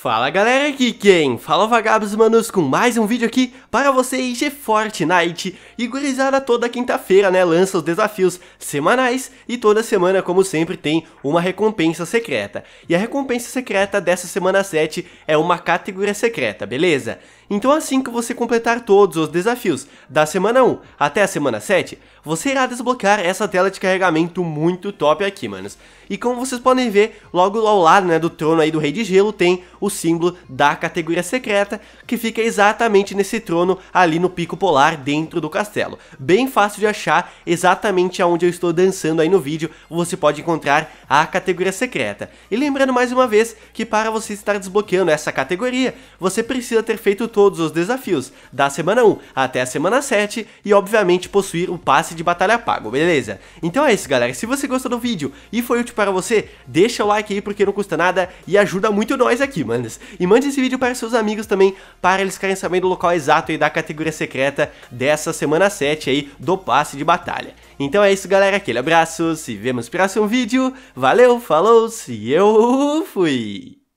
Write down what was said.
Fala galera, aqui quem? Fala vagabos manos com mais um vídeo aqui para vocês de Fortnite E gurizada toda quinta-feira né, lança os desafios semanais E toda semana como sempre tem uma recompensa secreta E a recompensa secreta dessa semana 7 é uma categoria secreta, beleza? Então assim que você completar todos os desafios da semana 1 até a semana 7 Você irá desbloquear essa tela de carregamento muito top aqui manos E como vocês podem ver, logo ao lado né, do trono aí do Rei de Gelo tem o o símbolo da categoria secreta, que fica exatamente nesse trono ali no pico polar dentro do castelo. Bem fácil de achar exatamente aonde eu estou dançando aí no vídeo, você pode encontrar a categoria secreta. E lembrando mais uma vez que para você estar desbloqueando essa categoria, você precisa ter feito todos os desafios, da semana 1 até a semana 7 e obviamente possuir o passe de batalha pago, beleza? Então é isso galera, se você gostou do vídeo e foi útil para você, deixa o like aí porque não custa nada e ajuda muito nós aqui, mano. E mande esse vídeo para seus amigos também, para eles querem sabendo do local exato e da categoria secreta dessa semana 7 aí do passe de batalha. Então é isso, galera. Aquele abraço, se vemos no próximo vídeo. Valeu, falou, se eu fui!